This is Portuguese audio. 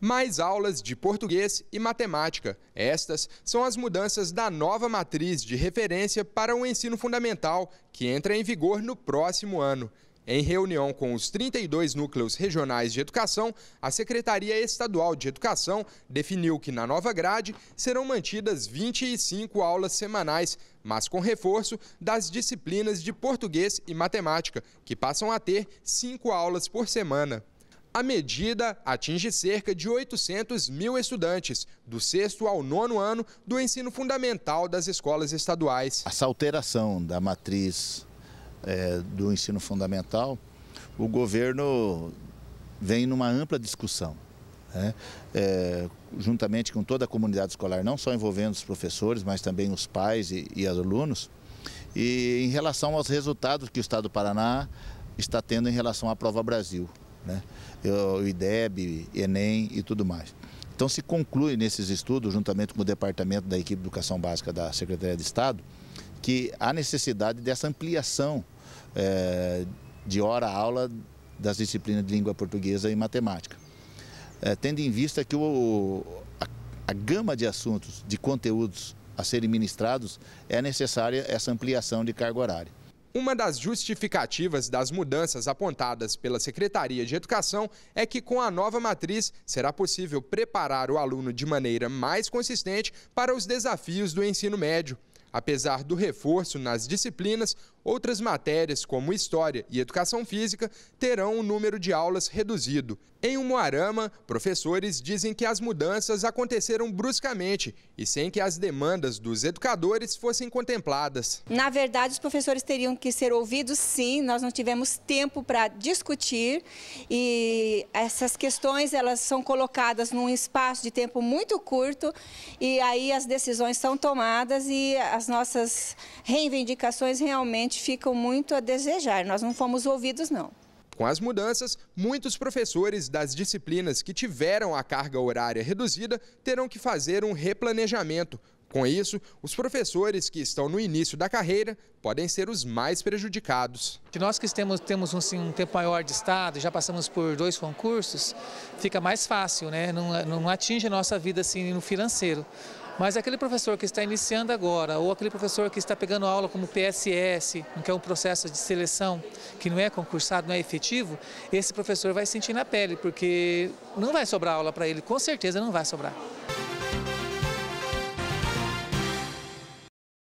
mais aulas de português e matemática. Estas são as mudanças da nova matriz de referência para o ensino fundamental, que entra em vigor no próximo ano. Em reunião com os 32 núcleos regionais de educação, a Secretaria Estadual de Educação definiu que na nova grade serão mantidas 25 aulas semanais, mas com reforço das disciplinas de português e matemática, que passam a ter cinco aulas por semana. A medida atinge cerca de 800 mil estudantes, do sexto ao nono ano do ensino fundamental das escolas estaduais. Essa alteração da matriz é, do ensino fundamental, o governo vem numa ampla discussão. Né? É, juntamente com toda a comunidade escolar, não só envolvendo os professores, mas também os pais e, e os alunos, e em relação aos resultados que o Estado do Paraná está tendo em relação à Prova Brasil né? o IDEB, Enem e tudo mais. Então se conclui nesses estudos, juntamente com o departamento da equipe de educação básica da Secretaria de Estado, que há necessidade dessa ampliação é, de hora-aula das disciplinas de língua portuguesa e matemática. É, tendo em vista que o, a, a gama de assuntos, de conteúdos a serem ministrados, é necessária essa ampliação de carga horária. Uma das justificativas das mudanças apontadas pela Secretaria de Educação é que, com a nova matriz, será possível preparar o aluno de maneira mais consistente para os desafios do ensino médio. Apesar do reforço nas disciplinas, Outras matérias, como História e Educação Física, terão o um número de aulas reduzido. Em Umuarama, professores dizem que as mudanças aconteceram bruscamente e sem que as demandas dos educadores fossem contempladas. Na verdade, os professores teriam que ser ouvidos sim, nós não tivemos tempo para discutir e essas questões elas são colocadas num espaço de tempo muito curto e aí as decisões são tomadas e as nossas reivindicações realmente ficam muito a desejar. Nós não fomos ouvidos, não. Com as mudanças, muitos professores das disciplinas que tiveram a carga horária reduzida terão que fazer um replanejamento. Com isso, os professores que estão no início da carreira podem ser os mais prejudicados. Nós que temos, temos um, assim, um tempo maior de estado, já passamos por dois concursos, fica mais fácil, né? não, não atinge a nossa vida assim, no financeiro. Mas aquele professor que está iniciando agora, ou aquele professor que está pegando aula como PSS, que é um processo de seleção que não é concursado, não é efetivo, esse professor vai sentir na pele, porque não vai sobrar aula para ele, com certeza não vai sobrar.